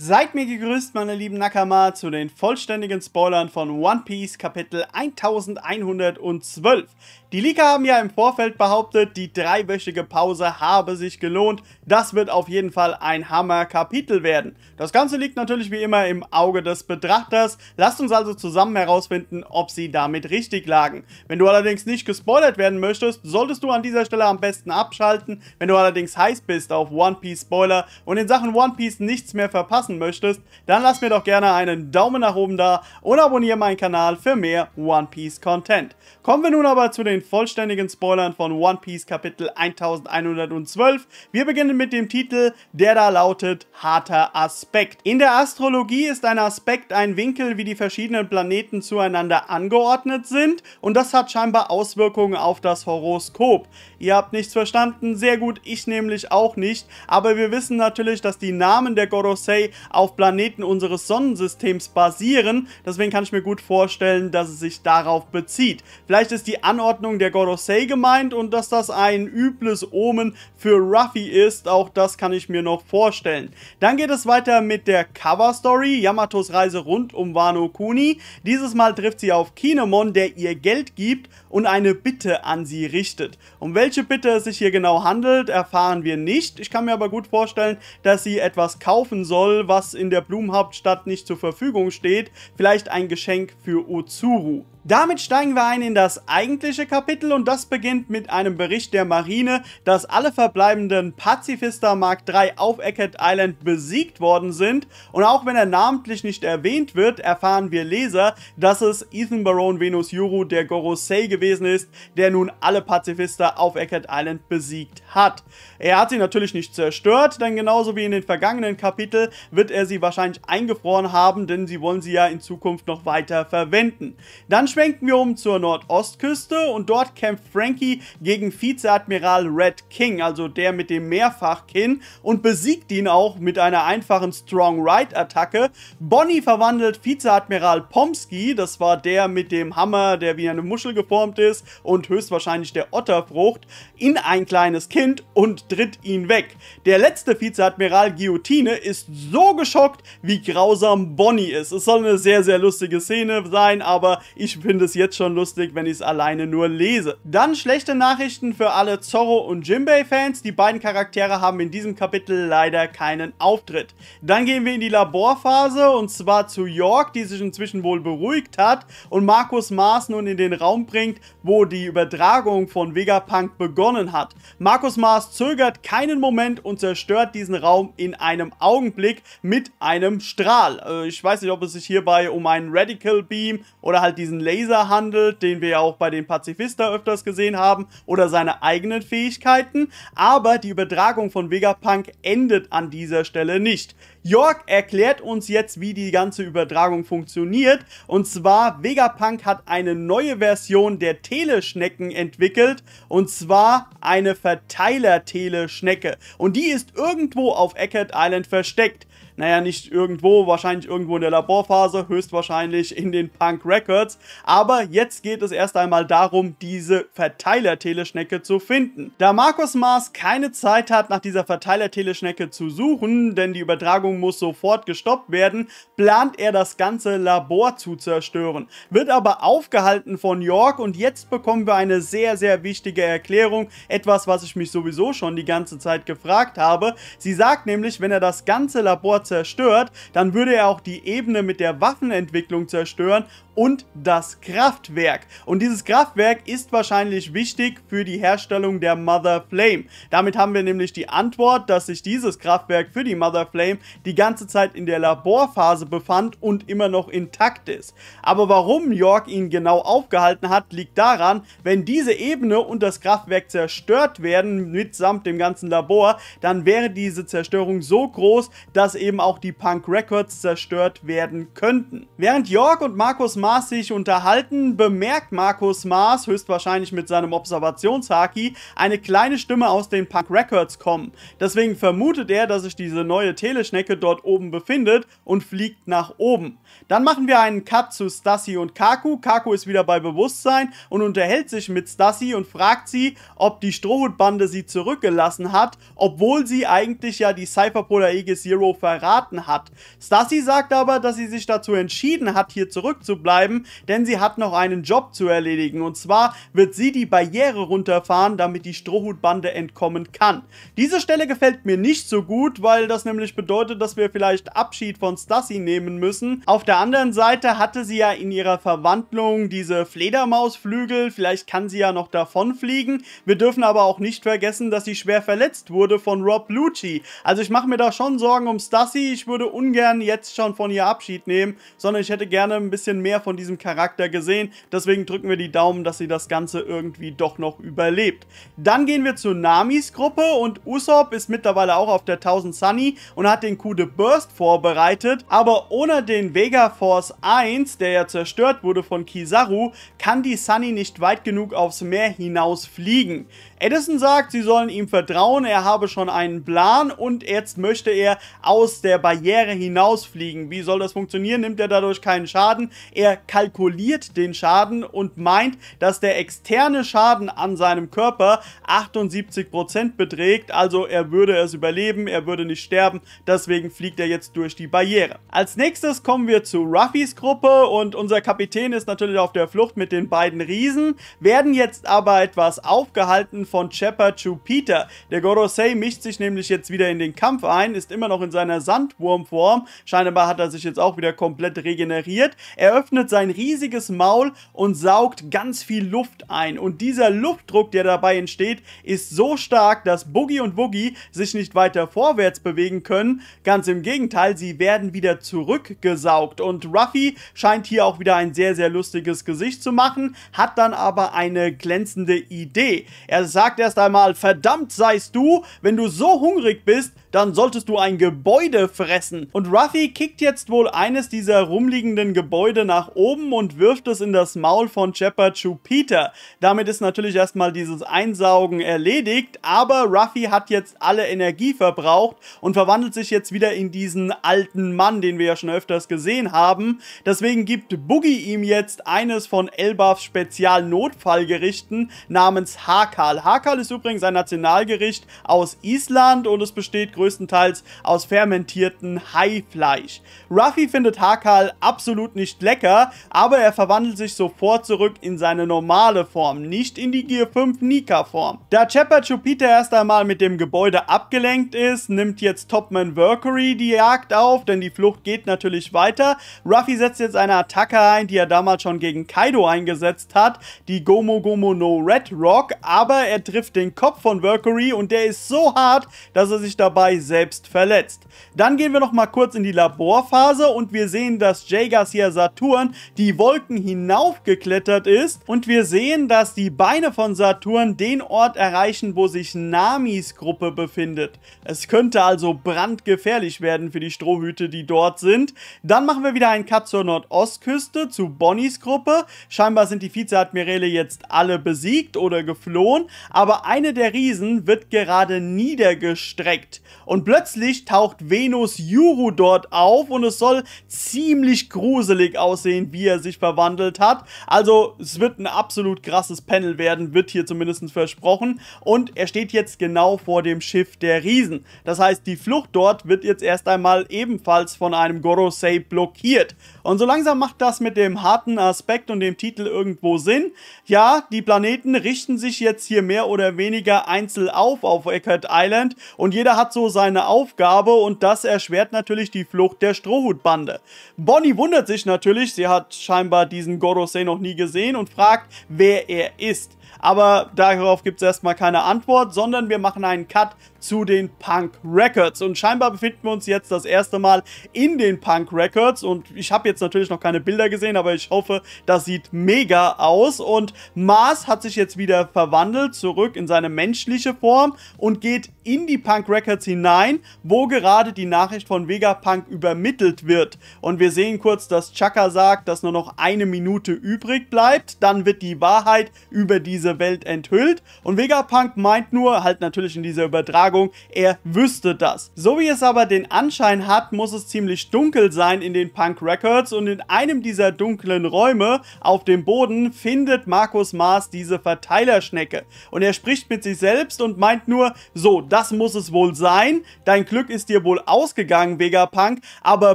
Seid mir gegrüßt, meine lieben Nakama, zu den vollständigen Spoilern von One Piece Kapitel 1112. Die Leaker haben ja im Vorfeld behauptet, die dreiwöchige Pause habe sich gelohnt. Das wird auf jeden Fall ein Hammer-Kapitel werden. Das Ganze liegt natürlich wie immer im Auge des Betrachters. Lasst uns also zusammen herausfinden, ob sie damit richtig lagen. Wenn du allerdings nicht gespoilert werden möchtest, solltest du an dieser Stelle am besten abschalten. Wenn du allerdings heiß bist auf One Piece Spoiler und in Sachen One Piece nichts mehr verpasst, verpassen möchtest, dann lass mir doch gerne einen Daumen nach oben da und abonniere meinen Kanal für mehr One Piece Content. Kommen wir nun aber zu den vollständigen Spoilern von One Piece Kapitel 1112. Wir beginnen mit dem Titel, der da lautet Harter Aspekt. In der Astrologie ist ein Aspekt ein Winkel, wie die verschiedenen Planeten zueinander angeordnet sind und das hat scheinbar Auswirkungen auf das Horoskop. Ihr habt nichts verstanden, sehr gut, ich nämlich auch nicht, aber wir wissen natürlich, dass die Namen der Gorosei auf Planeten unseres Sonnensystems basieren. Deswegen kann ich mir gut vorstellen, dass es sich darauf bezieht. Vielleicht ist die Anordnung der Gorosei gemeint und dass das ein übles Omen für Ruffy ist. Auch das kann ich mir noch vorstellen. Dann geht es weiter mit der Cover-Story, Yamatos Reise rund um Wano Kuni. Dieses Mal trifft sie auf Kinemon, der ihr Geld gibt und eine Bitte an sie richtet. Um welche Bitte es sich hier genau handelt, erfahren wir nicht. Ich kann mir aber gut vorstellen, dass sie etwas kaufen soll, Gebäude, was in der Blumenhauptstadt nicht zur Verfügung steht, vielleicht ein Geschenk für Otsuru. Damit steigen wir ein in das eigentliche Kapitel und das beginnt mit einem Bericht der Marine, dass alle verbleibenden Pazifister Mark III auf Eckert Island besiegt worden sind und auch wenn er namentlich nicht erwähnt wird, erfahren wir Leser, dass es Ethan Baron Venus Juru der Gorosei gewesen ist, der nun alle Pazifister auf Eckert Island besiegt hat. Er hat sie natürlich nicht zerstört, denn genauso wie in den vergangenen Kapitel wird er sie wahrscheinlich eingefroren haben, denn sie wollen sie ja in Zukunft noch weiter verwenden. Dann schwenken wir um zur Nordostküste und dort kämpft Frankie gegen Vizeadmiral Red King, also der mit dem Mehrfachkinn und besiegt ihn auch mit einer einfachen Strong Right Attacke. Bonnie verwandelt Vizeadmiral Pomsky, das war der mit dem Hammer, der wie eine Muschel geformt ist und höchstwahrscheinlich der Otterfrucht, in ein kleines Kind und tritt ihn weg. Der letzte Vizeadmiral Guillotine ist so so geschockt, wie grausam Bonnie ist. Es soll eine sehr, sehr lustige Szene sein, aber ich finde es jetzt schon lustig, wenn ich es alleine nur lese. Dann schlechte Nachrichten für alle Zorro und Jimbei-Fans. Die beiden Charaktere haben in diesem Kapitel leider keinen Auftritt. Dann gehen wir in die Laborphase und zwar zu York, die sich inzwischen wohl beruhigt hat und Markus Maas nun in den Raum bringt, wo die Übertragung von Vegapunk begonnen hat. Markus Maas zögert keinen Moment und zerstört diesen Raum in einem Augenblick mit einem Strahl. Äh, ich weiß nicht, ob es sich hierbei um einen Radical Beam oder halt diesen Laser handelt, den wir ja auch bei den Pazifista öfters gesehen haben, oder seine eigenen Fähigkeiten, aber die Übertragung von Vegapunk endet an dieser Stelle nicht. York erklärt uns jetzt, wie die ganze Übertragung funktioniert. Und zwar, Vegapunk hat eine neue Version der Teleschnecken entwickelt. Und zwar eine Verteiler-Teleschnecke. Und die ist irgendwo auf Eckert Island versteckt. Naja, nicht irgendwo, wahrscheinlich irgendwo in der Laborphase, höchstwahrscheinlich in den Punk Records. Aber jetzt geht es erst einmal darum, diese Verteilerteleschnecke zu finden. Da Markus Mars keine Zeit hat, nach dieser Verteilerteleschnecke zu suchen, denn die Übertragung muss sofort gestoppt werden, plant er das ganze Labor zu zerstören. Wird aber aufgehalten von York und jetzt bekommen wir eine sehr, sehr wichtige Erklärung. Etwas, was ich mich sowieso schon die ganze Zeit gefragt habe. Sie sagt nämlich, wenn er das ganze Labor zerstört, dann würde er auch die Ebene mit der Waffenentwicklung zerstören und das Kraftwerk. Und dieses Kraftwerk ist wahrscheinlich wichtig für die Herstellung der Mother Flame. Damit haben wir nämlich die Antwort, dass sich dieses Kraftwerk für die Mother Flame die ganze Zeit in der Laborphase befand und immer noch intakt ist. Aber warum York ihn genau aufgehalten hat, liegt daran, wenn diese Ebene und das Kraftwerk zerstört werden, mitsamt dem ganzen Labor, dann wäre diese Zerstörung so groß, dass eben auch die Punk Records zerstört werden könnten. Während York und Markus Mann Maas sich unterhalten, bemerkt Markus Maas, höchstwahrscheinlich mit seinem Observationshaki, eine kleine Stimme aus den Punk Records kommen. Deswegen vermutet er, dass sich diese neue Teleschnecke dort oben befindet und fliegt nach oben. Dann machen wir einen Cut zu Stassi und Kaku. Kaku ist wieder bei Bewusstsein und unterhält sich mit Stassi und fragt sie, ob die Strohhutbande sie zurückgelassen hat, obwohl sie eigentlich ja die Cypherpolar Aegis Zero verraten hat. Stassi sagt aber, dass sie sich dazu entschieden hat, hier zurückzubleiben bleiben, denn sie hat noch einen Job zu erledigen. Und zwar wird sie die Barriere runterfahren, damit die Strohhutbande entkommen kann. Diese Stelle gefällt mir nicht so gut, weil das nämlich bedeutet, dass wir vielleicht Abschied von Stassi nehmen müssen. Auf der anderen Seite hatte sie ja in ihrer Verwandlung diese Fledermausflügel, vielleicht kann sie ja noch davon fliegen. Wir dürfen aber auch nicht vergessen, dass sie schwer verletzt wurde von Rob Lucci. Also ich mache mir da schon Sorgen um Stassi, ich würde ungern jetzt schon von ihr Abschied nehmen, sondern ich hätte gerne ein bisschen mehr von von diesem Charakter gesehen. Deswegen drücken wir die Daumen, dass sie das Ganze irgendwie doch noch überlebt. Dann gehen wir zu Namis Gruppe und Usopp ist mittlerweile auch auf der 1000 Sunny und hat den Coup de Burst vorbereitet. Aber ohne den Vega Force 1, der ja zerstört wurde von Kizaru, kann die Sunny nicht weit genug aufs Meer hinaus fliegen. Edison sagt, sie sollen ihm vertrauen, er habe schon einen Plan und jetzt möchte er aus der Barriere hinausfliegen. Wie soll das funktionieren? Nimmt er dadurch keinen Schaden? Er der kalkuliert den Schaden und meint, dass der externe Schaden an seinem Körper 78% beträgt, also er würde es überleben, er würde nicht sterben, deswegen fliegt er jetzt durch die Barriere. Als nächstes kommen wir zu Ruffys Gruppe und unser Kapitän ist natürlich auf der Flucht mit den beiden Riesen, werden jetzt aber etwas aufgehalten von Chopper Jupiter. Der Gorosei mischt sich nämlich jetzt wieder in den Kampf ein, ist immer noch in seiner Sandwurmform, scheinbar hat er sich jetzt auch wieder komplett regeneriert, eröffnet öffnet sein riesiges Maul und saugt ganz viel Luft ein. Und dieser Luftdruck, der dabei entsteht, ist so stark, dass Boogie und Woogie sich nicht weiter vorwärts bewegen können. Ganz im Gegenteil, sie werden wieder zurückgesaugt. Und Ruffy scheint hier auch wieder ein sehr, sehr lustiges Gesicht zu machen, hat dann aber eine glänzende Idee. Er sagt erst einmal, verdammt seist du, wenn du so hungrig bist, dann solltest du ein Gebäude fressen. Und Ruffy kickt jetzt wohl eines dieser rumliegenden Gebäude nach oben und wirft es in das Maul von Shepard Chupiter. Damit ist natürlich erstmal dieses Einsaugen erledigt, aber Ruffy hat jetzt alle Energie verbraucht und verwandelt sich jetzt wieder in diesen alten Mann, den wir ja schon öfters gesehen haben. Deswegen gibt Boogie ihm jetzt eines von Elbafs Spezialnotfallgerichten namens Hakal. Hakal ist übrigens ein Nationalgericht aus Island und es besteht größtenteils aus fermentierten Haifleisch. Ruffy findet Hakal absolut nicht lecker, aber er verwandelt sich sofort zurück in seine normale Form, nicht in die Gear 5 Nika Form. Da Chopper Chupita erst einmal mit dem Gebäude abgelenkt ist, nimmt jetzt Topman Valkyrie die Jagd auf, denn die Flucht geht natürlich weiter. Ruffy setzt jetzt eine Attacke ein, die er damals schon gegen Kaido eingesetzt hat, die Gomo Gomo no Red Rock, aber er trifft den Kopf von Valkyrie und der ist so hart, dass er sich dabei dabei selbst verletzt. Dann gehen wir noch mal kurz in die Laborphase und wir sehen, dass Jagas hier Saturn die Wolken hinaufgeklettert ist und wir sehen, dass die Beine von Saturn den Ort erreichen, wo sich Namis Gruppe befindet. Es könnte also brandgefährlich werden für die Strohhüte, die dort sind. Dann machen wir wieder einen Cut zur Nordostküste, zu Bonnies Gruppe. Scheinbar sind die Vizeadmiräle jetzt alle besiegt oder geflohen, aber eine der Riesen wird gerade niedergestreckt. Und plötzlich taucht Venus Juru dort auf und es soll ziemlich gruselig aussehen, wie er sich verwandelt hat. Also es wird ein absolut krasses Panel werden, wird hier zumindest versprochen. Und er steht jetzt genau vor dem Schiff der Riesen. Das heißt, die Flucht dort wird jetzt erst einmal ebenfalls von einem Gorosei blockiert. Und so langsam macht das mit dem harten Aspekt und dem Titel irgendwo Sinn. Ja, die Planeten richten sich jetzt hier mehr oder weniger einzeln auf auf Eckert Island und jeder hat so seine Aufgabe und das erschwert natürlich die Flucht der Strohhutbande. Bonnie wundert sich natürlich, sie hat scheinbar diesen Gorosei noch nie gesehen und fragt, wer er ist. Aber darauf gibt es erstmal keine Antwort, sondern wir machen einen Cut zu den Punk Records. Und scheinbar befinden wir uns jetzt das erste Mal in den Punk Records. Und ich habe jetzt natürlich noch keine Bilder gesehen, aber ich hoffe, das sieht mega aus. Und Mars hat sich jetzt wieder verwandelt, zurück in seine menschliche Form und geht in die Punk Records hinein hinein, wo gerade die Nachricht von Vegapunk übermittelt wird. Und wir sehen kurz, dass Chaka sagt, dass nur noch eine Minute übrig bleibt. Dann wird die Wahrheit über diese Welt enthüllt. Und Vegapunk meint nur, halt natürlich in dieser Übertragung, er wüsste das. So wie es aber den Anschein hat, muss es ziemlich dunkel sein in den Punk Records. Und in einem dieser dunklen Räume auf dem Boden findet Markus Maas diese Verteilerschnecke. Und er spricht mit sich selbst und meint nur, so, das muss es wohl sein dein Glück ist dir wohl ausgegangen, Vegapunk, aber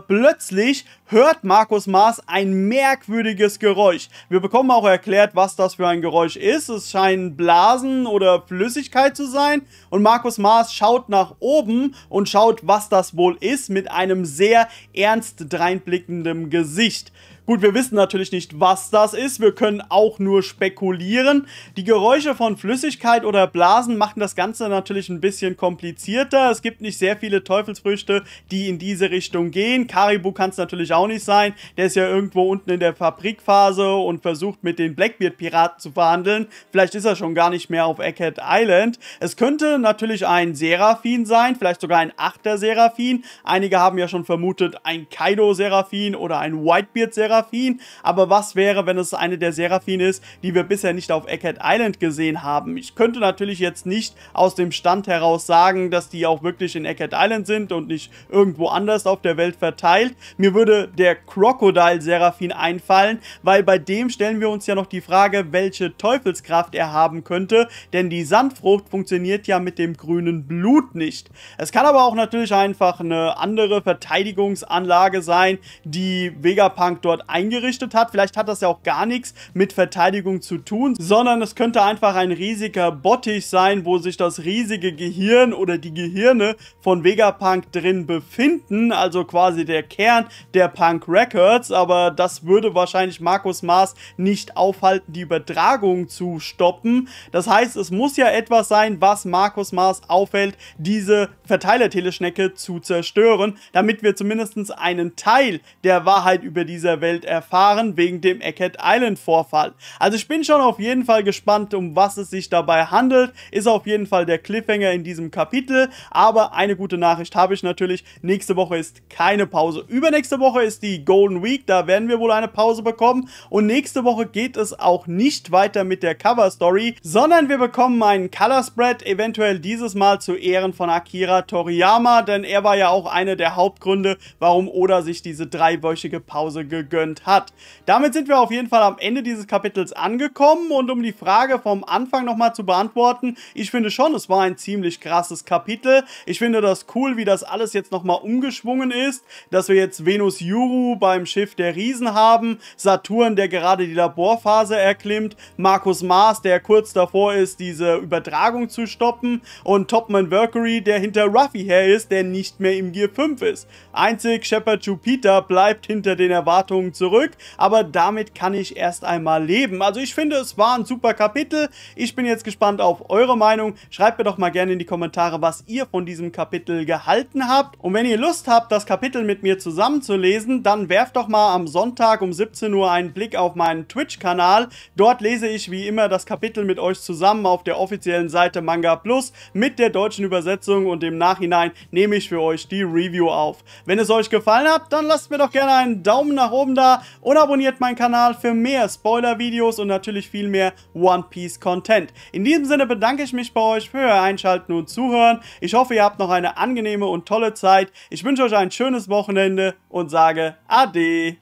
plötzlich hört Markus Maas ein merkwürdiges Geräusch. Wir bekommen auch erklärt, was das für ein Geräusch ist. Es scheinen Blasen oder Flüssigkeit zu sein. Und Markus Maas schaut nach oben und schaut, was das wohl ist, mit einem sehr ernst dreinblickenden Gesicht. Gut, wir wissen natürlich nicht, was das ist. Wir können auch nur spekulieren. Die Geräusche von Flüssigkeit oder Blasen machen das Ganze natürlich ein bisschen komplizierter. Es gibt nicht sehr viele Teufelsfrüchte, die in diese Richtung gehen. Karibu kann es natürlich auch nicht sein. Der ist ja irgendwo unten in der Fabrikphase und versucht mit den Blackbeard-Piraten zu verhandeln. Vielleicht ist er schon gar nicht mehr auf Eckhead Island. Es könnte natürlich ein Seraphin sein, vielleicht sogar ein Achter Seraphin. Einige haben ja schon vermutet, ein Kaido-Seraphin oder ein Whitebeard-Seraphin. Seraphin. Aber was wäre, wenn es eine der Seraphin ist, die wir bisher nicht auf Egghead Island gesehen haben? Ich könnte natürlich jetzt nicht aus dem Stand heraus sagen, dass die auch wirklich in Egghead Island sind und nicht irgendwo anders auf der Welt verteilt. Mir würde der Crocodile Seraphin einfallen, weil bei dem stellen wir uns ja noch die Frage, welche Teufelskraft er haben könnte, denn die Sandfrucht funktioniert ja mit dem grünen Blut nicht. Es kann aber auch natürlich einfach eine andere Verteidigungsanlage sein, die Vegapunk dort eingerichtet hat. Vielleicht hat das ja auch gar nichts mit Verteidigung zu tun, sondern es könnte einfach ein riesiger Bottich sein, wo sich das riesige Gehirn oder die Gehirne von Vegapunk drin befinden, also quasi der Kern der Punk Records, aber das würde wahrscheinlich Markus Maas nicht aufhalten, die Übertragung zu stoppen. Das heißt, es muss ja etwas sein, was Markus Maas auffällt, diese Verteilerteleschnecke zu zerstören, damit wir zumindest einen Teil der Wahrheit über dieser Welt Welt erfahren wegen dem Eckhead Island Vorfall. Also ich bin schon auf jeden Fall gespannt, um was es sich dabei handelt. Ist auf jeden Fall der Cliffhanger in diesem Kapitel. Aber eine gute Nachricht habe ich natürlich. Nächste Woche ist keine Pause. Übernächste Woche ist die Golden Week. Da werden wir wohl eine Pause bekommen. Und nächste Woche geht es auch nicht weiter mit der Cover Story, sondern wir bekommen einen Color Spread. Eventuell dieses Mal zu Ehren von Akira Toriyama. Denn er war ja auch einer der Hauptgründe, warum Oda sich diese dreiwöchige Pause gegönnt gegönnt hat. Damit sind wir auf jeden Fall am Ende dieses Kapitels angekommen und um die Frage vom Anfang nochmal zu beantworten, ich finde schon, es war ein ziemlich krasses Kapitel. Ich finde das cool, wie das alles jetzt nochmal umgeschwungen ist, dass wir jetzt Venus Juru beim Schiff der Riesen haben, Saturn, der gerade die Laborphase erklimmt, Markus Mars, der kurz davor ist, diese Übertragung zu stoppen und Topman Valkyrie, der hinter Ruffy her ist, der nicht mehr im Gear 5 ist. Einzig Shepard Jupiter bleibt hinter den Erwartungen Leben zurück, aber damit kann ich erst einmal leben. Also ich finde, es war ein super Kapitel. Ich bin jetzt gespannt auf eure Meinung. Schreibt mir doch mal gerne in die Kommentare, was ihr von diesem Kapitel gehalten habt. Und wenn ihr Lust habt, das Kapitel mit mir zusammenzulesen, dann werft doch mal am Sonntag um 17 Uhr einen Blick auf meinen Twitch-Kanal. Dort lese ich wie immer das Kapitel mit euch zusammen auf der offiziellen Seite Manga Plus mit der deutschen Übersetzung und im Nachhinein nehme ich für euch die Review auf. Wenn es euch gefallen hat, dann lasst mir doch gerne einen Daumen nach oben da da und abonniert meinen Kanal für mehr Spoiler-Videos und natürlich viel mehr One Piece-Content. In diesem Sinne bedanke ich mich bei euch für euer Einschalten und Zuhören. Ich hoffe, ihr habt noch eine angenehme und tolle Zeit. Ich wünsche euch ein schönes Wochenende und sage Ade.